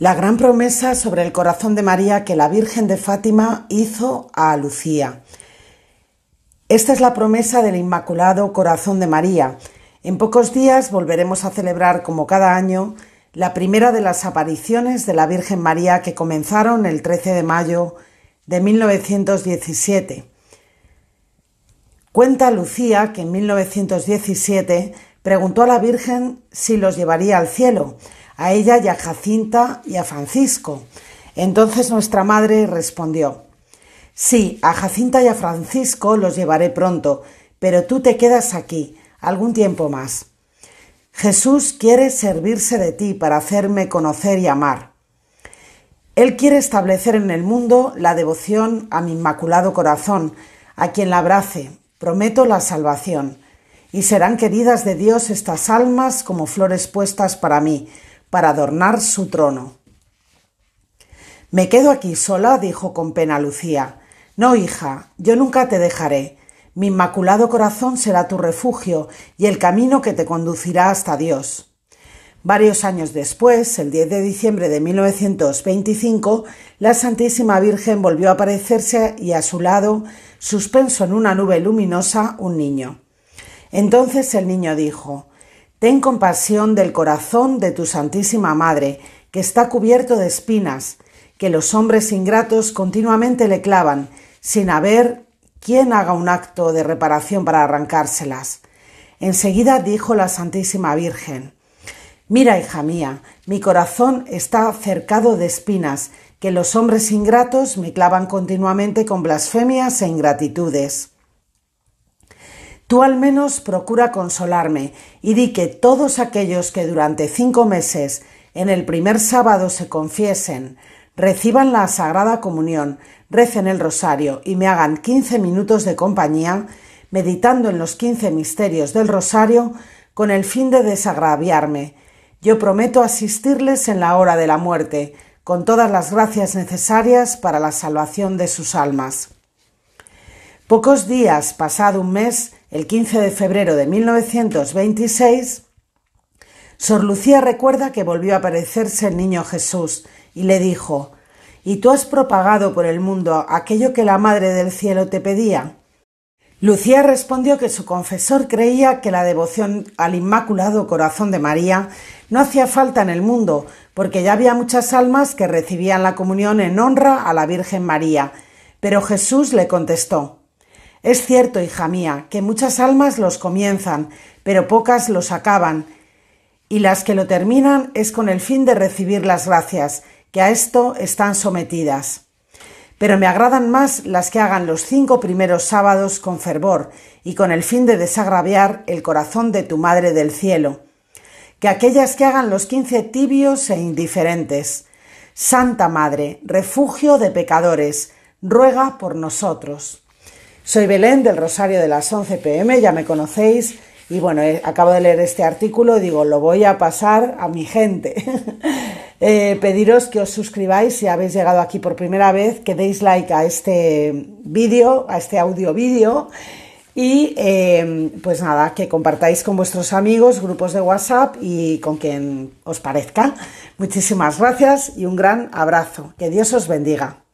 La gran promesa sobre el corazón de María que la Virgen de Fátima hizo a Lucía. Esta es la promesa del Inmaculado Corazón de María. En pocos días volveremos a celebrar, como cada año, la primera de las apariciones de la Virgen María que comenzaron el 13 de mayo de 1917. Cuenta Lucía que en 1917 Preguntó a la Virgen si los llevaría al cielo, a ella y a Jacinta y a Francisco. Entonces nuestra madre respondió, Sí, a Jacinta y a Francisco los llevaré pronto, pero tú te quedas aquí algún tiempo más. Jesús quiere servirse de ti para hacerme conocer y amar. Él quiere establecer en el mundo la devoción a mi inmaculado corazón, a quien la abrace. Prometo la salvación y serán queridas de Dios estas almas como flores puestas para mí, para adornar su trono. Me quedo aquí sola, dijo con pena Lucía. No, hija, yo nunca te dejaré. Mi inmaculado corazón será tu refugio y el camino que te conducirá hasta Dios. Varios años después, el 10 de diciembre de 1925, la Santísima Virgen volvió a aparecerse y a su lado, suspenso en una nube luminosa, un niño. Entonces el niño dijo, Ten compasión del corazón de tu Santísima Madre, que está cubierto de espinas, que los hombres ingratos continuamente le clavan, sin haber quien haga un acto de reparación para arrancárselas. Enseguida dijo la Santísima Virgen, Mira, hija mía, mi corazón está cercado de espinas, que los hombres ingratos me clavan continuamente con blasfemias e ingratitudes. Tú al menos procura consolarme y di que todos aquellos que durante cinco meses en el primer sábado se confiesen, reciban la Sagrada Comunión, recen el Rosario y me hagan quince minutos de compañía, meditando en los quince misterios del Rosario, con el fin de desagraviarme. Yo prometo asistirles en la hora de la muerte, con todas las gracias necesarias para la salvación de sus almas. Pocos días, pasado un mes, el 15 de febrero de 1926, Sor Lucía recuerda que volvió a aparecerse el niño Jesús y le dijo, ¿Y tú has propagado por el mundo aquello que la Madre del Cielo te pedía? Lucía respondió que su confesor creía que la devoción al Inmaculado Corazón de María no hacía falta en el mundo, porque ya había muchas almas que recibían la comunión en honra a la Virgen María. Pero Jesús le contestó es cierto, hija mía, que muchas almas los comienzan, pero pocas los acaban, y las que lo terminan es con el fin de recibir las gracias, que a esto están sometidas. Pero me agradan más las que hagan los cinco primeros sábados con fervor y con el fin de desagraviar el corazón de tu Madre del Cielo, que aquellas que hagan los quince tibios e indiferentes. Santa Madre, refugio de pecadores, ruega por nosotros. Soy Belén del Rosario de las 11 pm, ya me conocéis. Y bueno, eh, acabo de leer este artículo y digo, lo voy a pasar a mi gente. Eh, pediros que os suscribáis si habéis llegado aquí por primera vez, que deis like a este vídeo, a este audio vídeo. Y eh, pues nada, que compartáis con vuestros amigos, grupos de WhatsApp y con quien os parezca. Muchísimas gracias y un gran abrazo. Que Dios os bendiga.